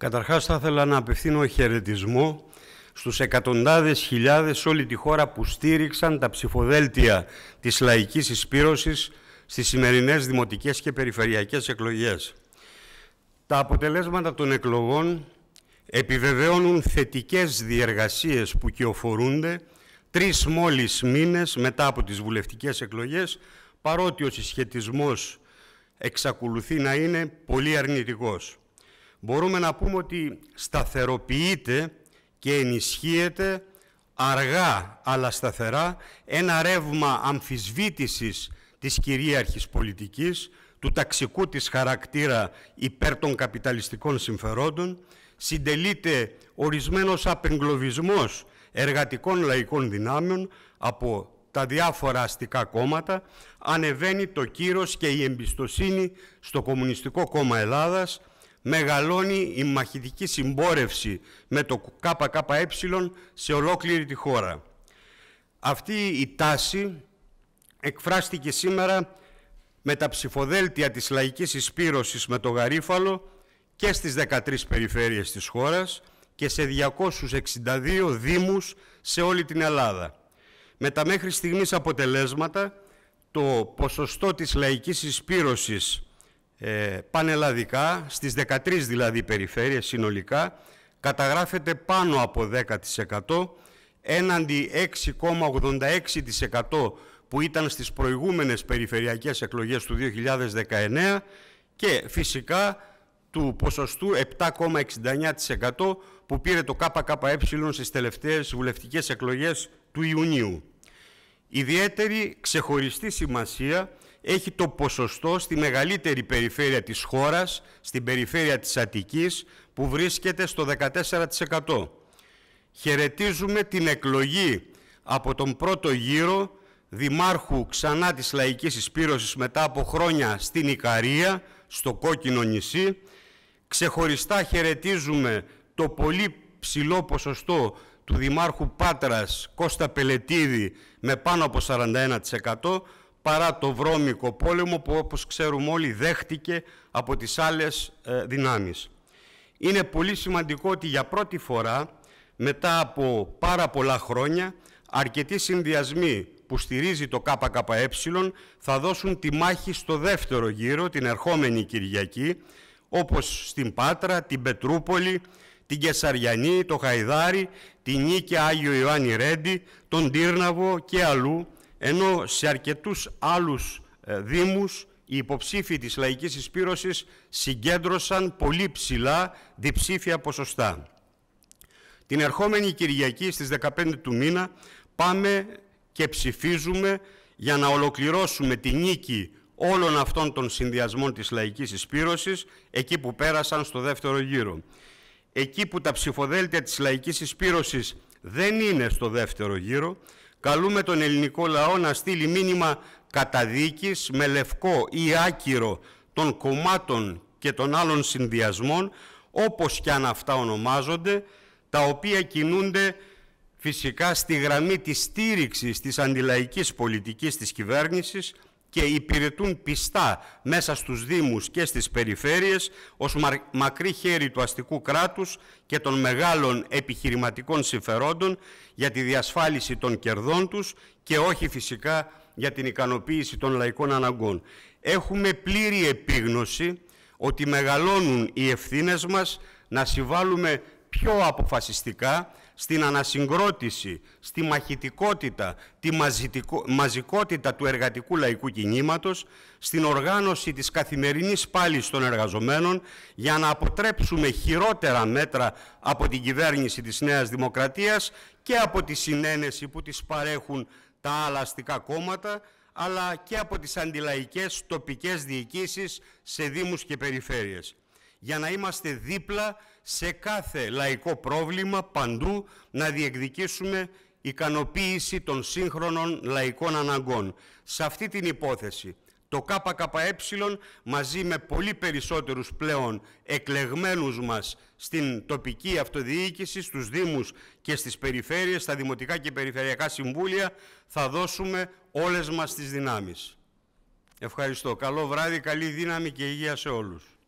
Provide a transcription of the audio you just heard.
Καταρχάς θα ήθελα να απευθύνω χαιρετισμό στους εκατοντάδες χιλιάδες σε όλη τη χώρα που στήριξαν τα ψηφοδέλτια της λαϊκής εισπύρωσης στις σημερινές δημοτικές και περιφερειακές εκλογές. Τα αποτελέσματα των εκλογών επιβεβαιώνουν θετικές διεργασίες που κυοφορούνται τρεις μόλις μήνες μετά από τις βουλευτικές εκλογές, παρότι ο συσχετισμός εξακολουθεί να είναι πολύ αρνητικός μπορούμε να πούμε ότι σταθεροποιείται και ενισχύεται αργά αλλά σταθερά ένα ρεύμα αμφισβήτησης της κυρίαρχης πολιτικής, του ταξικού της χαρακτήρα υπέρ των καπιταλιστικών συμφερόντων, συντελείται ορισμένος απεγκλωβισμός εργατικών λαϊκών δυνάμεων από τα διάφορα αστικά κόμματα, ανεβαίνει το κύρος και η εμπιστοσύνη στο Κομμουνιστικό Κόμμα Ελλάδας, μεγαλώνει η μαχητική συμπόρευση με το ΚΚΕ σε ολόκληρη τη χώρα. Αυτή η τάση εκφράστηκε σήμερα με τα ψηφοδέλτια της λαϊκής εισπύρωσης με το γαρίφαλο και στις 13 περιφέρειες της χώρας και σε 262 δήμους σε όλη την Ελλάδα. Με τα μέχρι στιγμής αποτελέσματα, το ποσοστό της λαϊκής εισπύρωσης ε, πανελλαδικά, στις 13 δηλαδή περιφέρειες συνολικά, καταγράφεται πάνω από 10% έναντι 6,86% που ήταν στις προηγούμενες περιφερειακές εκλογές του 2019 και φυσικά του ποσοστού 7,69% που πήρε το ΚΚΕ στις τελευταίες βουλευτικές εκλογές του Ιουνίου. Ιδιαίτερη ξεχωριστή σημασία έχει το ποσοστό στη μεγαλύτερη περιφέρεια της χώρας, στην περιφέρεια της Αττικής, που βρίσκεται στο 14%. Χαιρετίζουμε την εκλογή από τον πρώτο γύρο δημάρχου ξανά της Λαϊκής Εισπύρωσης μετά από χρόνια στην Ικαρία, στο Κόκκινο νησί. Ξεχωριστά χαιρετίζουμε το πολύ ψηλό ποσοστό του Δημάρχου Πάτρας Κώστα Πελετίδη με πάνω από 41%, παρά το βρώμικο πόλεμο που όπως ξέρουμε όλοι δέχτηκε από τις άλλες ε, δυνάμεις. Είναι πολύ σημαντικό ότι για πρώτη φορά μετά από πάρα πολλά χρόνια αρκετοί συνδυασμοί που στηρίζει το ΚΚΕ θα δώσουν τη μάχη στο δεύτερο γύρο την ερχόμενη Κυριακή όπως στην Πάτρα, την Πετρούπολη, την Κεσαριανή, το Χαϊδάρι, την Νίκη Άγιο Ιωάννη Ρέντι, τον Τύρναβο και αλλού ενώ σε αρκετούς άλλους ε, δήμους οι υποψήφοι της λαϊκής εισπύρωσης συγκέντρωσαν πολύ ψηλά διψήφια ποσοστά. Την ερχόμενη Κυριακή στις 15 του μήνα πάμε και ψηφίζουμε για να ολοκληρώσουμε τη νίκη όλων αυτών των συνδυασμών της λαϊκής εισπύρωσης εκεί που πέρασαν στο δεύτερο γύρο. Εκεί που τα ψηφοδέλτια της λαϊκής εισπύρωσης δεν είναι στο δεύτερο γύρο, Καλούμε τον ελληνικό λαό να στείλει μήνυμα καταδίκης με λευκό ή άκυρο των κομμάτων και των άλλων συνδυασμών, όπως και αν αυτά ονομάζονται, τα οποία κινούνται φυσικά στη γραμμή της στήριξης της αντιλαϊκής πολιτικής της κυβέρνησης, και υπηρετούν πιστά μέσα στους Δήμους και στις περιφέρειες ως μακρύ χέρι του αστικού κράτους και των μεγάλων επιχειρηματικών συμφερόντων για τη διασφάλιση των κερδών τους και όχι φυσικά για την ικανοποίηση των λαϊκών αναγκών. Έχουμε πλήρη επίγνωση ότι μεγαλώνουν οι ευθύνες μας να συμβάλλουμε πιο αποφασιστικά στην ανασυγκρότηση, στη μαχητικότητα, τη μαζικότητα του εργατικού λαϊκού κινήματος, στην οργάνωση της καθημερινής πάλης των εργαζομένων για να αποτρέψουμε χειρότερα μέτρα από την κυβέρνηση της Νέας Δημοκρατίας και από τη συνένεση που τις παρέχουν τα άλλα αστικά κόμματα, αλλά και από τις αντιλαϊκές τοπικές διοικήσεις σε δήμους και περιφέρειες για να είμαστε δίπλα σε κάθε λαϊκό πρόβλημα παντού να διεκδικήσουμε ικανοποίηση των σύγχρονων λαϊκών αναγκών. Σε αυτή την υπόθεση το ΚΚΕ μαζί με πολύ περισσότερους πλέον εκλεγμένους μας στην τοπική αυτοδιοίκηση, στους Δήμους και στις περιφέρειες, στα Δημοτικά και Περιφερειακά Συμβούλια θα δώσουμε όλες μας τις δυνάμεις. Ευχαριστώ. Καλό βράδυ, καλή δύναμη και υγεία σε όλους.